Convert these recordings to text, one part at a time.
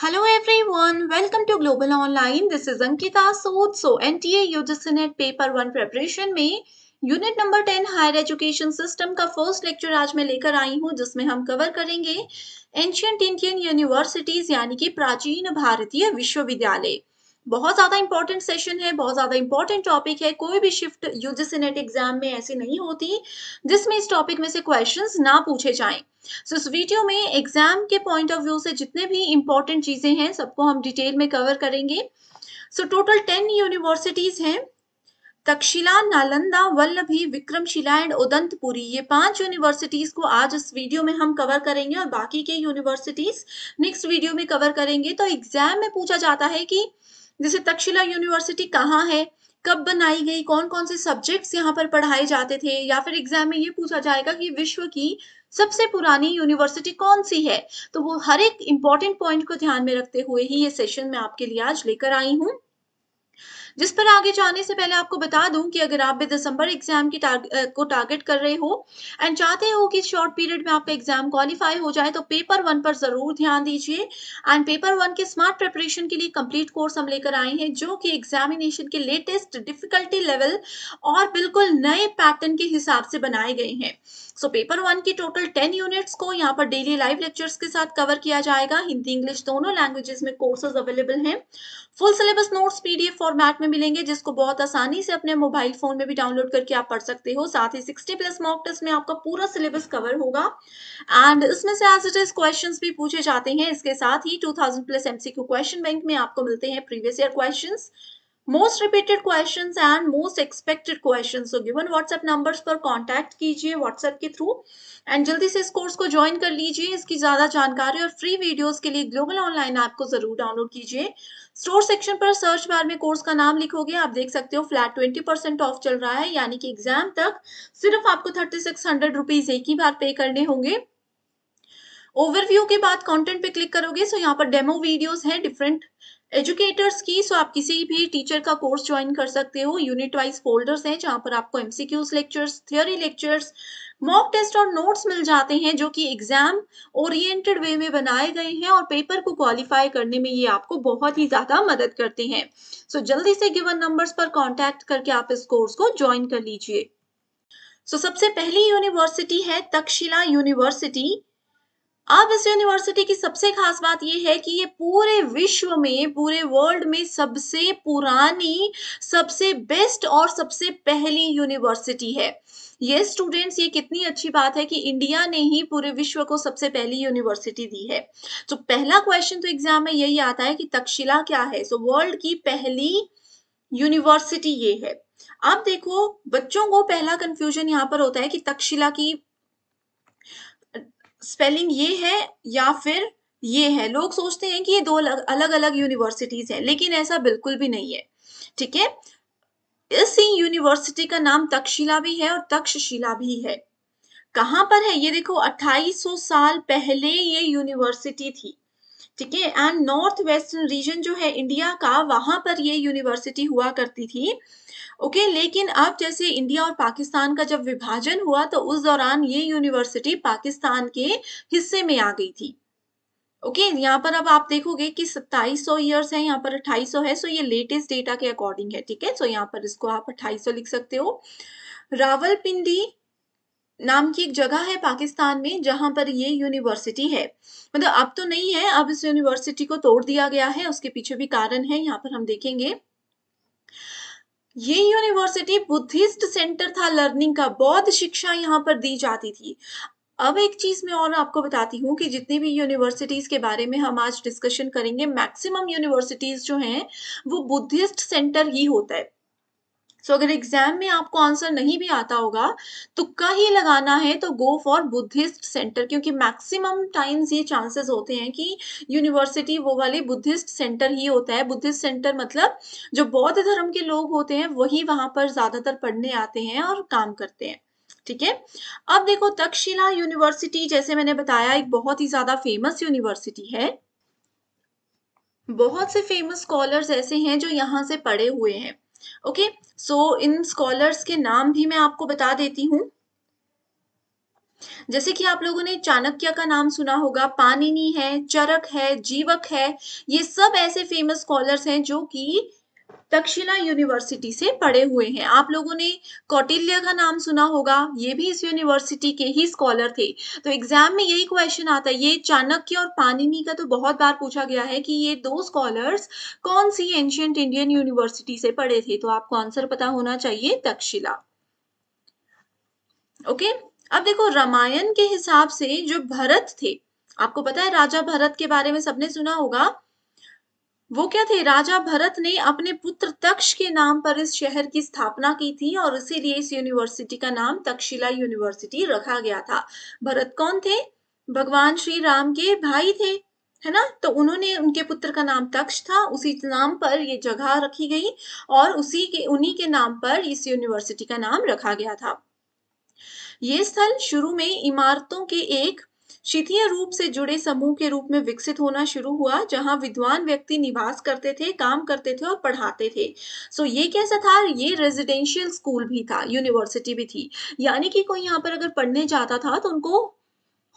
Hello everyone, welcome to Global Online. This is Ankita Sood. So NTA UGCNET paper one preparation में unit number ten higher education system का first lecture आज मैं लेकर आई हूँ जिसमें हम कवर करेंगे एंशियंट इंडियन यूनिवर्सिटीज यानी कि प्राचीन भारतीय विश्वविद्यालय बहुत ज़्यादा इंपॉर्टेंट सेशन है बहुत ज़्यादा इंपॉर्टेंट टॉपिक है कोई भी शिफ्ट यूजीसी नेट एग्जाम में ऐसी नहीं होती जिसमें इस टॉपिक में से क्वेश्चंस ना पूछे जाएं सो so, इस वीडियो में एग्जाम के पॉइंट ऑफ व्यू से जितने भी इंपॉर्टेंट चीज़ें हैं सबको हम डिटेल में कवर करेंगे सो टोटल टेन यूनिवर्सिटीज़ हैं तक्षशिला नालंदा वल्लभी विक्रमशिला एंड उदंतपुरी ये पांच यूनिवर्सिटीज को आज इस वीडियो में हम कवर करेंगे और बाकी के यूनिवर्सिटीज नेक्स्ट वीडियो में कवर करेंगे तो एग्जाम में पूछा जाता है कि जैसे तक्षशिला यूनिवर्सिटी कहाँ है कब बनाई गई कौन कौन से सब्जेक्ट्स यहाँ पर पढ़ाए जाते थे या फिर एग्जाम में ये पूछा जाएगा कि विश्व की सबसे पुरानी यूनिवर्सिटी कौन सी है तो वो हर एक इंपॉर्टेंट पॉइंट को ध्यान में रखते हुए ही ये सेशन में आपके लिए आज लेकर आई हूँ जिस पर आगे जाने से पहले आपको बता दूं कि अगर आप भी दिसंबर एग्जाम की टार्ग, को टारगेट कर रहे हो एंड चाहते हो कि शॉर्ट पीरियड में आपका एग्जाम क्वालिफाई हो जाए तो पेपर वन पर जरूर ध्यान दीजिए एंड पेपर वन के स्मार्ट प्रिपरेशन के लिए कंप्लीट कोर्स हम लेकर आए हैं जो कि एग्जामिनेशन के लेटेस्ट डिफिकल्टी लेवल और बिल्कुल नए पैटर्न के हिसाब से बनाए गए हैं सो पेपर वन की टोटल टेन यूनिट्स को यहाँ पर डेली लाइव लेक्चर्स के साथ कवर किया जाएगा हिंदी इंग्लिश दोनों लैंग्वेजेस में कोर्सेज अवेलेबल हैं full syllabus notes PDF format में में मिलेंगे जिसको बहुत आसानी से अपने मोबाइल फोन में भी डाउनलोड करके आप पढ़ सकते हो साथ ही सिक्सटी प्लस मॉक टेस्ट में आपका पूरा सिलेबस कवर होगा एंड इसमें से एज इट इज क्वेश्चन भी पूछे जाते हैं इसके साथ ही two plus MCQ question bank में आपको मिलते हैं previous year question most repeated question and most expected question so given WhatsApp number पर कांटेक्ट कीजिए व्हाट्सएप के थ्रू एंड जल्दी से इस कोर्स को ज्वाइन कर लीजिए इसकी ज्यादा जानकारी और फ्री वीडियोज के लिए ग्लोबल ऑनलाइन ऐप को जरूर डाउनलोड कीजिए स्टोर सेक्शन पर सर्च बार में कोर्स का नाम लिखोगे आप देख सकते हो फ्लैट ट्वेंटी परसेंट ऑफ चल रहा है यानी कि एग्जाम तक सिर्फ आपको थर्टी सिक्स हंड्रेड रुपीज एक ही बार पे करने होंगे ओवरव्यू के बाद कंटेंट पे क्लिक करोगे सो यहाँ पर डेमो वीडियोस हैं डिफरेंट एजुकेटर्स की सो आप किसी भी टीचर का कोर्स ज्वाइन कर सकते हो यूनिट वाइज फोल्डर्स हैं जहां पर आपको MCQs lectures theory lectures mock test और नोट्स मिल जाते हैं जो कि एग्जाम ओरिएंटेड वे में बनाए गए हैं और पेपर को क्वालिफाई करने में ये आपको बहुत ही ज्यादा मदद करते हैं सो so, जल्दी से गिवन नंबर्स पर कॉन्टेक्ट करके आप इस कोर्स को ज्वाइन कर लीजिए सो so, सबसे पहली यूनिवर्सिटी है तक्षशिला यूनिवर्सिटी अब इस यूनिवर्सिटी की सबसे खास बात यह है कि ये पूरे विश्व में पूरे वर्ल्ड में सबसे पुरानी सबसे बेस्ट और सबसे पहली यूनिवर्सिटी है ये स्टूडेंट्स ये कितनी अच्छी बात है कि इंडिया ने ही पूरे विश्व को सबसे पहली यूनिवर्सिटी दी है तो पहला क्वेश्चन तो एग्जाम में यही आता है कि तक्षशिला क्या है सो वर्ल्ड की पहली यूनिवर्सिटी ये है अब देखो बच्चों को पहला कंफ्यूजन यहाँ पर होता है कि तक्षशिला की स्पेलिंग ये है या फिर ये है लोग सोचते हैं कि ये दो अलग अलग यूनिवर्सिटीज हैं लेकिन ऐसा बिल्कुल भी नहीं है ठीक है इसी यूनिवर्सिटी का नाम तक्षशिला भी है और तक्षशिला भी है कहाँ पर है ये देखो 2800 साल पहले ये यूनिवर्सिटी थी ठीक है एंड नॉर्थ वेस्टर्न रीजन जो है इंडिया का वहां पर ये यूनिवर्सिटी हुआ करती थी ओके okay, लेकिन अब जैसे इंडिया और पाकिस्तान का जब विभाजन हुआ तो उस दौरान ये यूनिवर्सिटी पाकिस्तान के हिस्से में आ गई थी ओके okay, यहाँ पर अब आप देखोगे कि 2700 ईयर्स है यहाँ पर 2800 है सो ये लेटेस्ट डेटा के अकॉर्डिंग है ठीक है सो यहाँ पर इसको आप 2800 लिख सकते हो रावलपिंडी नाम की एक जगह है पाकिस्तान में जहां पर ये यूनिवर्सिटी है मतलब अब तो नहीं है अब इस यूनिवर्सिटी को तोड़ दिया गया है उसके पीछे भी कारण है यहाँ पर हम देखेंगे ये यूनिवर्सिटी बुद्धिस्ट सेंटर था लर्निंग का बौद्ध शिक्षा यहाँ पर दी जाती थी अब एक चीज मैं और आपको बताती हूँ कि जितनी भी यूनिवर्सिटीज के बारे में हम आज डिस्कशन करेंगे मैक्सिमम यूनिवर्सिटीज जो हैं वो बुद्धिस्ट सेंटर ही होता है सो अगर एग्जाम में आपको आंसर नहीं भी आता होगा तो ही लगाना है तो गो फॉर बुद्धिस्ट सेंटर क्योंकि मैक्सिमम टाइम्स ये चांसेस होते हैं कि यूनिवर्सिटी वो वाले बुद्धिस्ट सेंटर ही होता है बुद्धिस्ट सेंटर मतलब जो बौद्ध धर्म के लोग होते हैं वही वहां पर ज़्यादातर पढ़ने आते हैं और काम करते हैं ठीक है अब देखो तक्षशिला यूनिवर्सिटी जैसे मैंने बताया एक बहुत ही ज़्यादा फेमस यूनिवर्सिटी है बहुत से फेमस स्कॉलर्स ऐसे हैं जो यहाँ से पढ़े हुए हैं ओके सो so, इन स्कॉलर्स के नाम भी मैं आपको बता देती हूँ जैसे कि आप लोगों ने चाणक्य का नाम सुना होगा पानिनी है चरक है जीवक है ये सब ऐसे फेमस स्कॉलर्स हैं जो कि तक्षशिला यूनिवर्सिटी से पढ़े हुए हैं आप लोगों ने कौटिल्य का नाम सुना होगा ये भी इस यूनिवर्सिटी के ही स्कॉलर थे तो एग्जाम में यही क्वेश्चन आता है ये चाणक्य और पानिनी का तो बहुत बार पूछा गया है कि ये दो स्कॉलर्स कौन सी एंशियंट इंडियन यूनिवर्सिटी से पढ़े थे तो आपको आंसर पता होना चाहिए तक्षशिला ओके अब देखो रामायण के हिसाब से जो भरत थे आपको पता है राजा भरत के बारे में सबने सुना होगा वो क्या थे राजा भरत ने अपने पुत्र तक्ष के नाम पर इस शहर की स्थापना की थी और इसीलिए इस यूनिवर्सिटी का नाम तक्षशिला यूनिवर्सिटी रखा गया था भरत कौन थे भगवान श्री राम के भाई थे है ना तो उन्होंने उनके पुत्र का नाम तक्ष था उसी नाम पर ये जगह रखी गई और उसी के उन्हीं के नाम पर इस यूनिवर्सिटी का नाम रखा गया था ये स्थल शुरू में इमारतों के एक क्षितीय रूप से जुड़े समूह के रूप में विकसित होना शुरू हुआ जहां विद्वान व्यक्ति निवास करते थे काम करते थे और पढ़ाते थे सो so, ये कैसा था ये रेजिडेंशियल स्कूल भी था यूनिवर्सिटी भी थी यानी कि कोई यहाँ पर अगर पढ़ने जाता था तो उनको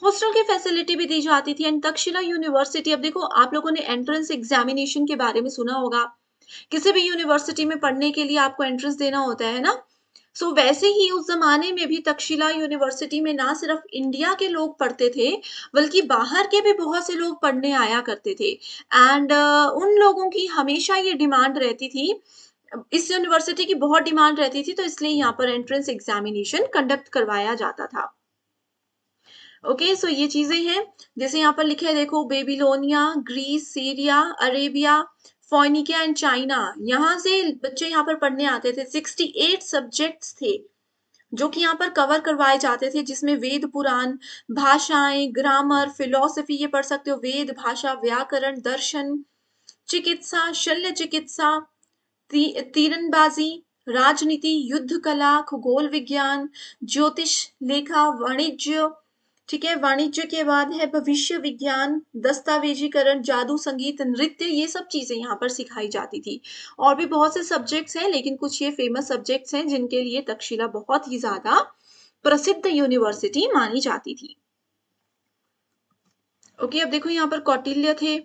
हॉस्टल की फैसिलिटी भी दी जाती थी एंड तक्षशिला यूनिवर्सिटी अब देखो आप लोगों ने एंट्रेंस एग्जामिनेशन के बारे में सुना होगा किसी भी यूनिवर्सिटी में पढ़ने के लिए आपको एंट्रेंस देना होता है ना सो so, वैसे ही उस जमाने में भी तक्षशिला यूनिवर्सिटी में ना सिर्फ इंडिया के लोग पढ़ते थे बल्कि बाहर के भी बहुत से लोग पढ़ने आया करते थे एंड uh, उन लोगों की हमेशा ये डिमांड रहती थी इस यूनिवर्सिटी की बहुत डिमांड रहती थी तो इसलिए यहाँ पर एंट्रेंस एग्जामिनेशन कंडक्ट करवाया जाता था ओके okay, सो so ये चीजें हैं जैसे यहाँ पर लिखे देखो Babylonia Greece Syria Arabia Phoenicia and China यहाँ से बच्चे यहाँ पर पढ़ने आते थे 68 सब्जेक्ट्स थे जो कि यहाँ पर कवर करवाए जाते थे जिसमें वेद पुराण भाषाएं ग्रामर फिलोसफी ये पढ़ सकते हो वेद भाषा व्याकरण दर्शन चिकित्सा शल्य चिकित्सा ती, तीरनबाजी राजनीति युद्ध कला खगोल विज्ञान ज्योतिष लेखा वाणिज्य ठीक है वाणिज्य के बाद है भविष्य विज्ञान दस्तावेजीकरण जादू संगीत नृत्य ये सब चीज़ें यहाँ पर सिखाई जाती थी और भी बहुत से सब्जेक्ट्स हैं लेकिन कुछ ये फेमस सब्जेक्ट्स हैं जिनके लिए तक्षशिला बहुत ही ज़्यादा प्रसिद्ध यूनिवर्सिटी मानी जाती थी ओके अब देखो यहाँ पर कौटिल्य थे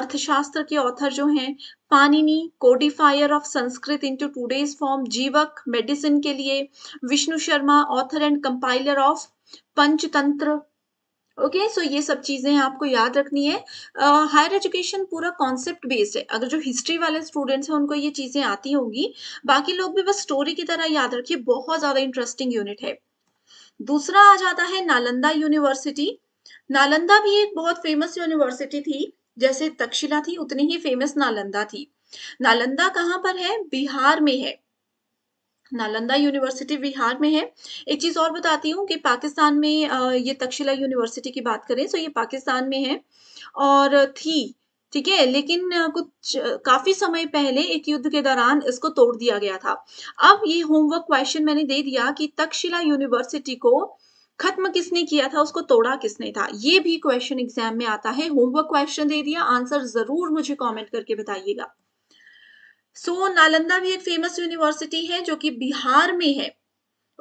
अर्थशास्त्र के ऑथर जो हैं Panini codifier of Sanskrit into today's form Jivaka medicine के लिए Vishnu Sharma author and compiler of Panchatantra okay okay, so so ये सब चीज़ें आपको याद रखनी है हायर uh, एजुकेशन पूरा कॉन्सेप्ट बेस्ड है अगर जो हिस्ट्री वाले स्टूडेंट्स हैं उनको ये चीज़ें आती होंगी बाकी लोग भी बस स्टोरी की तरह याद रखिए बहुत ज़्यादा इंटरेस्टिंग यूनिट है दूसरा आ जाता है नालंदा यूनिवर्सिटी नालंदा भी एक बहुत फेमस यूनिवर्सिटी थी जैसे तक्षशिला थी उतनी ही फेमस नालंदा थी नालंदा कहाँ पर है बिहार में है नालंदा यूनिवर्सिटी बिहार में है एक चीज़ और बताती हूँ कि पाकिस्तान में ये तक्षशिला यूनिवर्सिटी की बात करें तो ये पाकिस्तान में है और थी ठीक है लेकिन कुछ काफी समय पहले एक युद्ध के दौरान इसको तोड़ दिया गया था अब ये होमवर्क क्वेश्चन मैंने दे दिया कि तक्षशिला यूनिवर्सिटी को खत्म किसने किया था उसको तोड़ा किसने था ये भी क्वेश्चन एग्जाम में आता है होमवर्क क्वेश्चन दे दिया आंसर जरूर मुझे कॉमेंट करके बताइएगा सो so, नालंदा भी एक फेमस यूनिवर्सिटी है जो कि बिहार में है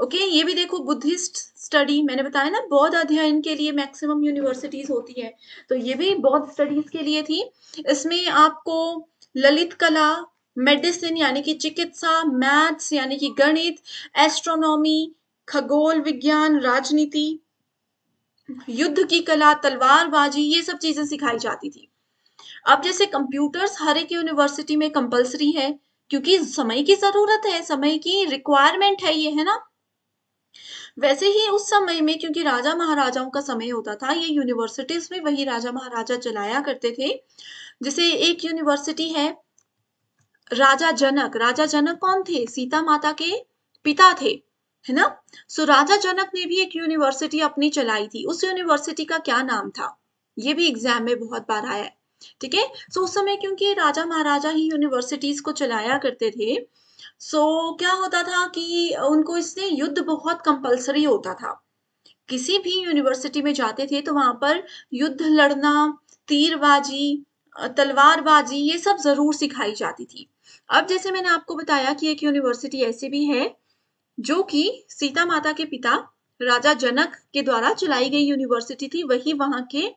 ओके okay, ये भी देखो बुद्धिस्ट स्टडी मैंने बताया ना बौद्ध अध्ययन के लिए मैक्सिमम यूनिवर्सिटीज होती है तो ये भी बौद्ध स्टडीज के लिए थी इसमें आपको ललित कला मेडिसिन यानी कि चिकित्सा मैथ्स यानी कि गणित एस्ट्रोनॉमी खगोल विज्ञान राजनीति युद्ध की कला तलवारबाजी ये सब चीजें सिखाई जाती थी अब जैसे कंप्यूटर्स हर एक यूनिवर्सिटी में कंपलसरी है क्योंकि समय की जरूरत है समय की रिक्वायरमेंट है ये है ना वैसे ही उस समय में क्योंकि राजा महाराजाओं का समय होता था ये यूनिवर्सिटीज में वही राजा महाराजा चलाया करते थे जैसे एक यूनिवर्सिटी है राजा जनक राजा जनक कौन थे सीता माता के पिता थे है ना सो राजा जनक ने भी एक यूनिवर्सिटी अपनी चलाई थी उस यूनिवर्सिटी का क्या नाम था ये भी एग्जाम में बहुत बार आया है ठीक है सो उस समय क्योंकि राजा महाराजा ही यूनिवर्सिटीज को चलाया करते थे सो so, क्या होता था कि उनको इससे युद्ध बहुत कंपलसरी होता था किसी भी यूनिवर्सिटी में जाते थे तो वहां पर युद्ध लड़ना तीरबाजी तलवारबाजी ये सब जरूर सिखाई जाती थी अब जैसे मैंने आपको बताया कि एक यूनिवर्सिटी ऐसी भी है जो कि सीता माता के पिता राजा जनक के द्वारा चलाई गई यूनिवर्सिटी थी वही वहां के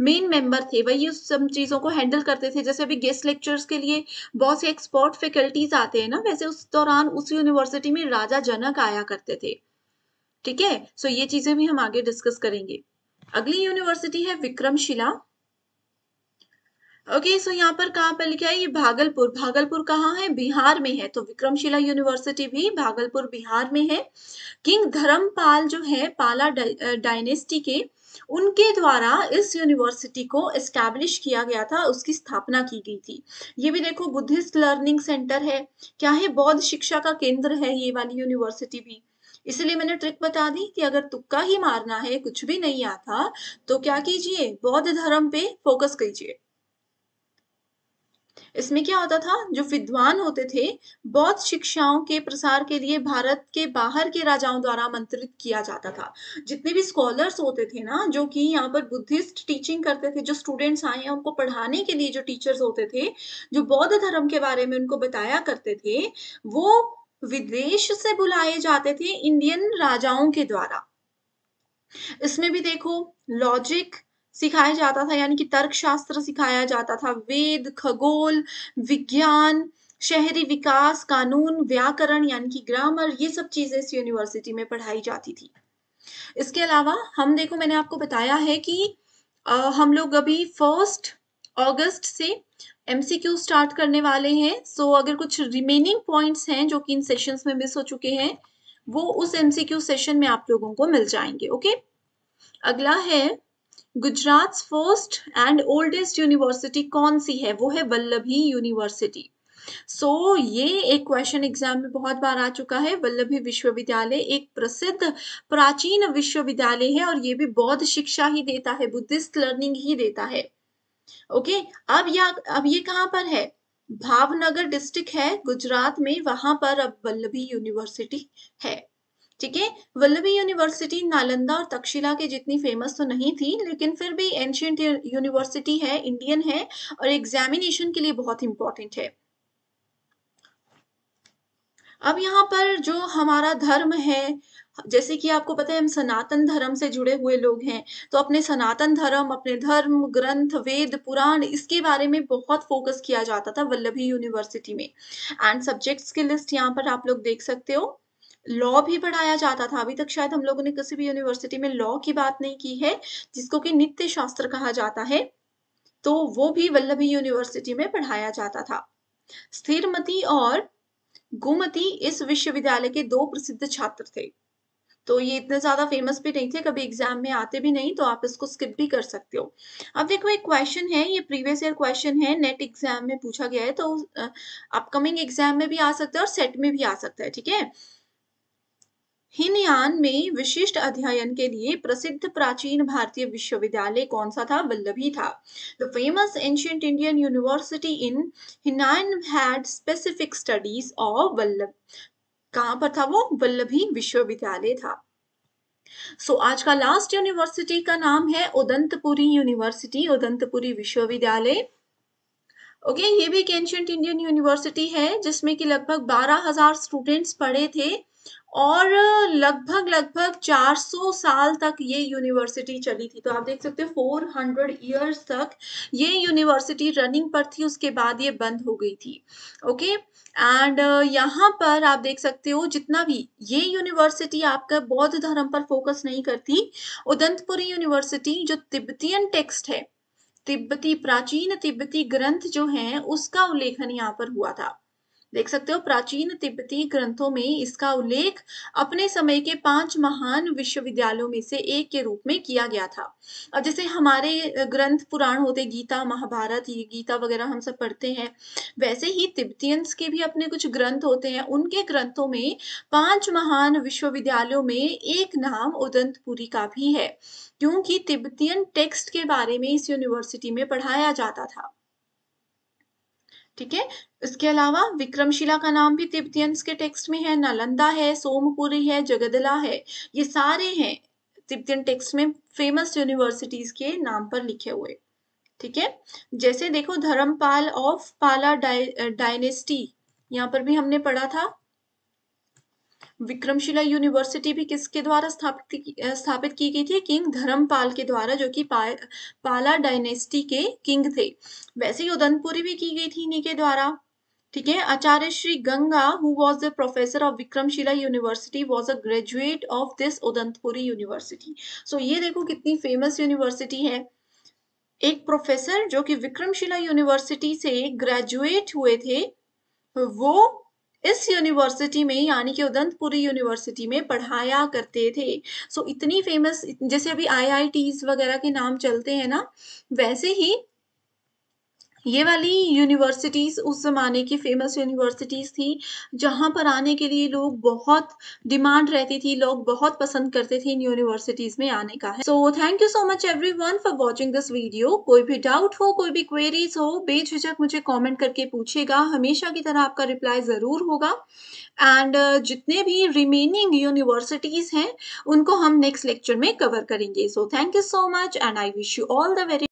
मेन मेंबर थे वही उस सब चीज़ों को हैंडल करते थे जैसे अभी गेस्ट लेक्चर्स के लिए बहुत से एक्सपर्ट फैकल्टीज आते हैं ना वैसे उस दौरान उस यूनिवर्सिटी में राजा जनक आया करते थे ठीक है सो ये चीजें भी हम आगे डिस्कस करेंगे अगली यूनिवर्सिटी है विक्रमशिला ओके सो यहाँ पर कहाँ पर लिखा है ये भागलपुर भागलपुर कहाँ है बिहार में है तो विक्रमशिला यूनिवर्सिटी भी भागलपुर बिहार में है किंग धर्मपाल जो है पाला डायनेस्टी के उनके द्वारा इस यूनिवर्सिटी को एस्टैब्लिश किया गया था उसकी स्थापना की गई थी ये भी देखो बुद्धिस्ट लर्निंग सेंटर है क्या है बौद्ध शिक्षा का केंद्र है ये वाली यूनिवर्सिटी भी इसलिए मैंने ट्रिक बता दी कि अगर तुक्का ही मारना है कुछ भी नहीं आता तो क्या कीजिए बौद्ध धर्म पे फोकस कीजिए इसमें क्या होता था जो विद्वान होते थे बौद्ध शिक्षाओं के प्रसार के लिए भारत के बाहर के राजाओं द्वारा मंत्रित किया जाता था जितने भी स्कॉलर्स होते थे ना जो कि यहाँ पर बुद्धिस्ट टीचिंग करते थे जो स्टूडेंट्स आए हैं उनको पढ़ाने के लिए जो टीचर्स होते थे जो बौद्ध धर्म के बारे में उनको बताया करते थे वो विदेश से बुलाए जाते थे इंडियन राजाओं के द्वारा इसमें भी देखो लॉजिक सिखाया जाता था यानी कि तर्कशास्त्र सिखाया जाता था वेद खगोल विज्ञान शहरी विकास कानून व्याकरण यानी कि ग्रामर ये सब चीज़ें इस यूनिवर्सिटी में पढ़ाई जाती थी इसके अलावा हम देखो मैंने आपको बताया है कि आ, हम लोग अभी फर्स्ट अगस्त से एमसीक्यू स्टार्ट करने वाले हैं सो so, अगर कुछ रिमेनिंग पॉइंट्स हैं जो कि इन सेशंस में मिस हो चुके हैं वो उस एमसीक्यू सेशन में आप लोगों को मिल जाएंगे ओके अगला है Gujarat first and oldest university कौन सी है वो है वल्लभी यूनिवर्सिटी सो so, ये एक क्वेश्चन एग्जाम में बहुत बार आ चुका है वल्लभी विश्वविद्यालय एक प्रसिद्ध प्राचीन विश्वविद्यालय है और ये भी बौद्ध शिक्षा ही देता है बुद्धिस्ट लर्निंग ही देता है ओके okay? अब या अब ये कहाँ पर है भावनगर डिस्ट्रिक्ट है गुजरात में वहां पर अब वल्लभी यूनिवर्सिटी है ठीक है वल्लभी यूनिवर्सिटी नालंदा और तक्षशिला के जितनी फेमस तो नहीं थी लेकिन फिर भी एंशियंट यूनिवर्सिटी है इंडियन है और एग्जामिनेशन के लिए बहुत इंपॉर्टेंट है अब यहाँ पर जो हमारा धर्म है जैसे कि आपको पता है हम सनातन धर्म से जुड़े हुए लोग हैं तो अपने सनातन धर्म अपने धर्म ग्रंथ वेद पुराण इसके बारे में बहुत फोकस किया जाता था वल्लभी यूनिवर्सिटी में एंड सब्जेक्ट्स की लिस्ट यहाँ पर आप लोग देख सकते हो लॉ भी पढ़ाया जाता था अभी तक शायद हम लोगों ने किसी भी यूनिवर्सिटी में लॉ की बात नहीं की है जिसको कि नित्य शास्त्र कहा जाता है तो वो भी वल्लभी यूनिवर्सिटी में पढ़ाया जाता था स्थिरमती और गोमती इस विश्वविद्यालय के दो प्रसिद्ध छात्र थे तो ये इतने ज्यादा फेमस भी नहीं थे कभी एग्जाम में आते भी नहीं तो आप इसको स्किप भी कर सकते हो अब देखो एक क्वेश्चन है ये प्रीवियस ईयर क्वेश्चन है नेट एग्जाम में पूछा गया है तो अपकमिंग एग्जाम में भी आ सकता है और सेट में भी आ सकता है ठीक है हिनयान में विशिष्ट अध्ययन के लिए प्रसिद्ध प्राचीन भारतीय विश्वविद्यालय कौन सा था वल्लभी था the famous ancient Indian university in Hinayana had specific studies of Vallabh कहां पर था वो वल्लभी विश्वविद्यालय था सो so, आज का लास्ट यूनिवर्सिटी का नाम है उदंतपुरी यूनिवर्सिटी उदंतपुरी विश्वविद्यालय ओके okay, ये भी एक एंशियंट इंडियन यूनिवर्सिटी है जिसमें कि लगभग 12,000 स्टूडेंट्स पढ़े थे और लगभग लगभग 400 साल तक ये यूनिवर्सिटी चली थी तो आप देख सकते हो 400 इयर्स तक ये यूनिवर्सिटी रनिंग पर थी उसके बाद ये बंद हो गई थी ओके एंड यहाँ पर आप देख सकते हो जितना भी ये यूनिवर्सिटी आपका बौद्ध धर्म पर फोकस नहीं करती उदंतपुरी यूनिवर्सिटी जो तिब्बतियन टेक्स्ट है तिब्बती प्राचीन तिब्बती ग्रंथ जो है उसका उल्लेखन यहाँ पर हुआ था देख सकते हो प्राचीन तिब्बती ग्रंथों में इसका उल्लेख अपने समय के पांच महान विश्वविद्यालयों में से एक के रूप में किया गया था और जैसे हमारे ग्रंथ पुराण होते गीता महाभारत गीता वगैरह हम सब पढ़ते हैं वैसे ही तिब्बतियंस के भी अपने कुछ ग्रंथ होते हैं उनके ग्रंथों में पांच महान विश्वविद्यालयों में एक नाम उदंतपुरी का भी है क्योंकि तिब्बतियन टेक्स्ट के बारे में इस यूनिवर्सिटी में पढ़ाया जाता था ठीक है इसके अलावा विक्रमशिला का नाम भी तिब्बतियंस के टेक्स्ट में है नालंदा है सोमपुरी है जगदला है ये सारे हैं तिब्बतियन टेक्स्ट में फेमस यूनिवर्सिटीज के नाम पर लिखे हुए ठीक है जैसे देखो धर्मपाल ऑफ पाला डायनेस्टी यहाँ पर भी हमने पढ़ा था विक्रमशिला यूनिवर्सिटी भी किसके द्वारा स्थापित स्थापित की गई थी किंग धर्मपाल के द्वारा जो कि पा, पाला डायनेस्टी के किंग थे वैसे ही उदनपुरी भी की गई थी इन्हीं के द्वारा ठीक है Acharya Shri Ganga who was the professor of Vikramashila university was a graduate of this Udantapuri university so ये देखो कितनी फेमस यूनिवर्सिटी है एक प्रोफेसर जो कि विक्रमशिला यूनिवर्सिटी से ग्रेजुएट हुए थे वो इस यूनिवर्सिटी में यानी कि उदंतपुरी यूनिवर्सिटी में पढ़ाया करते थे सो so, इतनी फेमस जैसे अभी आई वगैरह के नाम चलते हैं ना वैसे ही ये वाली यूनिवर्सिटीज़ उस ज़माने की फेमस यूनिवर्सिटीज़ थी जहाँ पर आने के लिए लोग बहुत डिमांड रहती थी लोग बहुत पसंद करते थे इन यूनिवर्सिटीज़ में आने का है so thank you so much everyone for watching this video कोई भी डाउट हो कोई भी क्वेरीज हो बेझिझक मुझे कॉमेंट करके पूछेगा हमेशा की तरह आपका रिप्लाई ज़रूर होगा एंड uh, जितने भी रिमेनिंग यूनिवर्सिटीज़ हैं उनको हम नेक्स्ट लेक्चर में कवर करेंगे so thank you so much and I wish you all the very